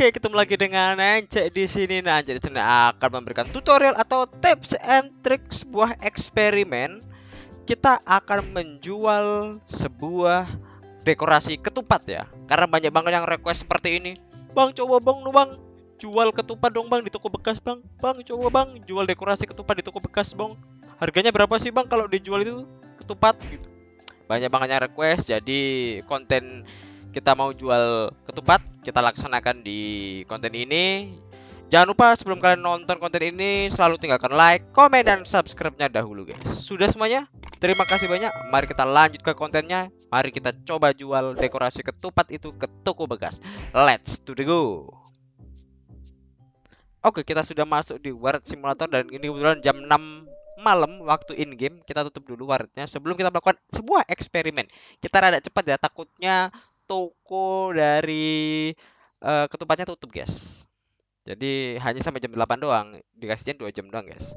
Oke, ketemu lagi dengan Encik di sini. Nah, jadi di sini akan memberikan tutorial atau tips and trick sebuah eksperimen. Kita akan menjual sebuah dekorasi ketupat ya. Karena banyak banget yang request seperti ini. Bang, coba bang, bang, jual ketupat dong bang di toko bekas bang. Bang, coba bang, jual dekorasi ketupat di toko bekas bang. Harganya berapa sih bang kalau dijual itu ketupat gitu. Banyak banget yang request, jadi konten kita mau jual ketupat kita laksanakan di konten ini Jangan lupa sebelum kalian nonton konten ini selalu tinggalkan like, komen, dan subscribe-nya dahulu guys. Sudah semuanya? Terima kasih banyak. Mari kita lanjut ke kontennya. Mari kita coba jual dekorasi ketupat itu ke toko bekas. Let's to the go. Oke, kita sudah masuk di world Simulator dan ini kebetulan jam 6 malam waktu in game. Kita tutup dulu warnetnya sebelum kita melakukan sebuah eksperimen. Kita rada cepat ya, takutnya toko dari uh, ketupatnya tutup guys jadi hanya sampai jam 8 doang dikasihnya dua jam doang guys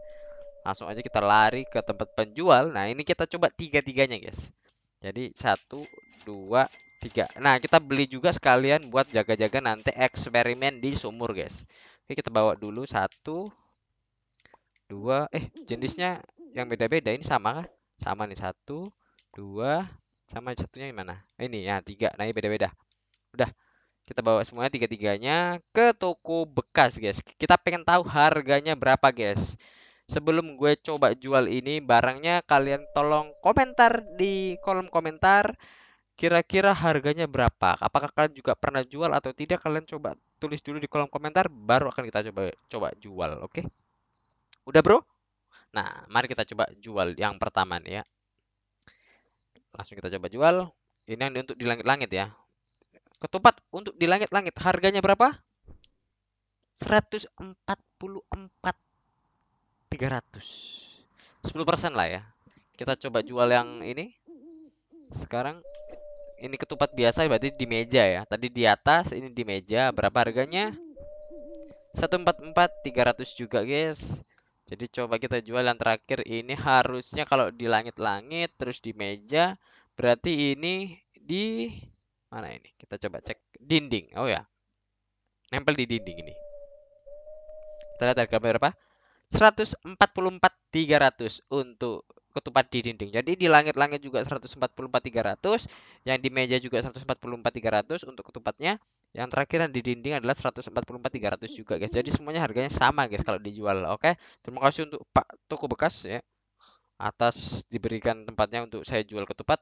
langsung aja kita lari ke tempat penjual nah ini kita coba tiga-tiganya guys jadi satu dua tiga nah kita beli juga sekalian buat jaga-jaga nanti eksperimen di sumur guys oke kita bawa dulu satu dua eh jenisnya yang beda-beda ini sama kan sama nih satu dua sama satunya yang mana eh, ini ya tiga nah ini beda-beda udah kita bawa semuanya tiga-tiganya ke toko bekas guys kita pengen tahu harganya berapa guys sebelum gue coba jual ini barangnya kalian tolong komentar di kolom komentar kira-kira harganya berapa apakah kalian juga pernah jual atau tidak kalian coba tulis dulu di kolom komentar baru akan kita coba coba jual oke okay? udah bro nah mari kita coba jual yang pertama nih ya langsung kita coba jual ini yang untuk di langit-langit ya ketupat untuk di langit-langit harganya berapa 144 300 10% lah ya kita coba jual yang ini sekarang ini ketupat biasa berarti di meja ya tadi di atas ini di meja berapa harganya 144 300 juga guys jadi coba kita jual yang terakhir ini harusnya kalau di langit-langit terus di meja berarti ini di mana ini? Kita coba cek dinding. Oh ya. Nempel di dinding ini. Kita lihat harga berapa? 144.300 untuk ketupat di dinding. Jadi di langit-langit juga 144.300, yang di meja juga 144.300 untuk ketupatnya. Yang terakhir yang di dinding adalah 144.300 juga, guys. Jadi semuanya harganya sama, guys, kalau dijual. Oke. Terima kasih untuk Pak Toko Bekas ya. Atas diberikan tempatnya untuk saya jual ketupat.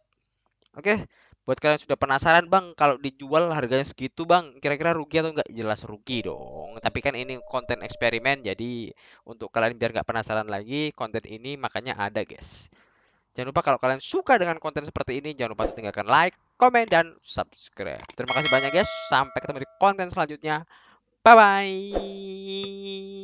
Oke. Buat kalian yang sudah penasaran, Bang, kalau dijual harganya segitu, Bang, kira-kira rugi atau enggak? Jelas rugi dong tapi kan ini konten eksperimen jadi untuk kalian biar nggak penasaran lagi konten ini makanya ada guys jangan lupa kalau kalian suka dengan konten seperti ini jangan lupa tinggalkan like komen dan subscribe terima kasih banyak guys sampai ketemu di konten selanjutnya bye bye